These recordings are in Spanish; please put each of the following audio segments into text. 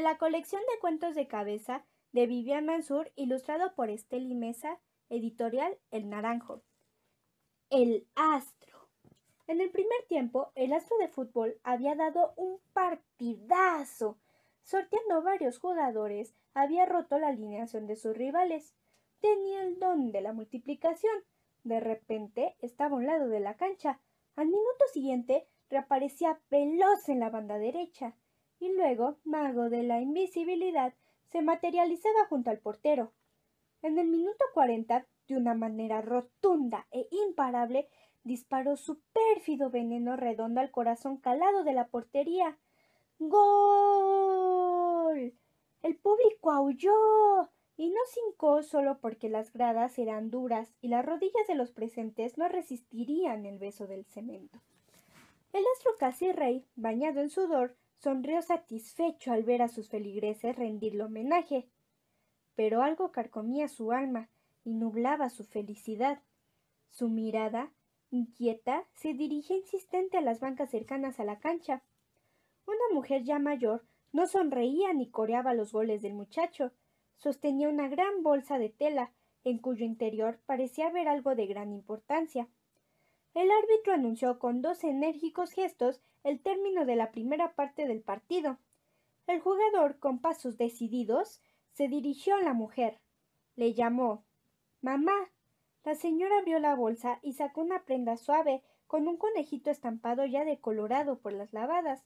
la colección de cuentos de cabeza de Vivian Mansur, ilustrado por Esteli Mesa, editorial El Naranjo. El astro. En el primer tiempo, el astro de fútbol había dado un partidazo. Sorteando varios jugadores, había roto la alineación de sus rivales. Tenía el don de la multiplicación. De repente estaba a un lado de la cancha. Al minuto siguiente reaparecía veloz en la banda derecha y luego, mago de la invisibilidad, se materializaba junto al portero. En el minuto 40, de una manera rotunda e imparable, disparó su pérfido veneno redondo al corazón calado de la portería. ¡Gol! El público aulló y no cincó solo porque las gradas eran duras y las rodillas de los presentes no resistirían el beso del cemento. El astro casi rey, bañado en sudor, Sonrió satisfecho al ver a sus feligreses rendirle homenaje. Pero algo carcomía su alma y nublaba su felicidad. Su mirada, inquieta, se dirigía insistente a las bancas cercanas a la cancha. Una mujer ya mayor no sonreía ni coreaba los goles del muchacho. Sostenía una gran bolsa de tela, en cuyo interior parecía haber algo de gran importancia. El árbitro anunció con dos enérgicos gestos el término de la primera parte del partido. El jugador, con pasos decididos, se dirigió a la mujer. Le llamó Mamá. La señora abrió la bolsa y sacó una prenda suave con un conejito estampado ya decolorado por las lavadas.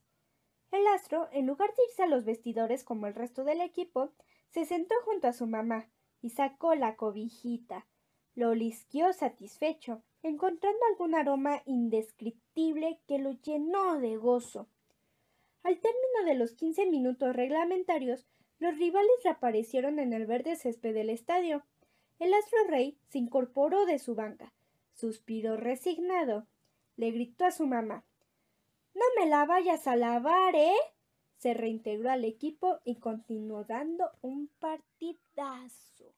El astro, en lugar de irse a los vestidores como el resto del equipo, se sentó junto a su mamá y sacó la cobijita, lo lisquió satisfecho, encontrando algún aroma indescriptible que lo llenó de gozo. Al término de los 15 minutos reglamentarios, los rivales reaparecieron en el verde césped del estadio. El astro rey se incorporó de su banca, suspiró resignado. Le gritó a su mamá No me la vayas a lavar, ¿eh? Se reintegró al equipo y continuó dando un partidazo.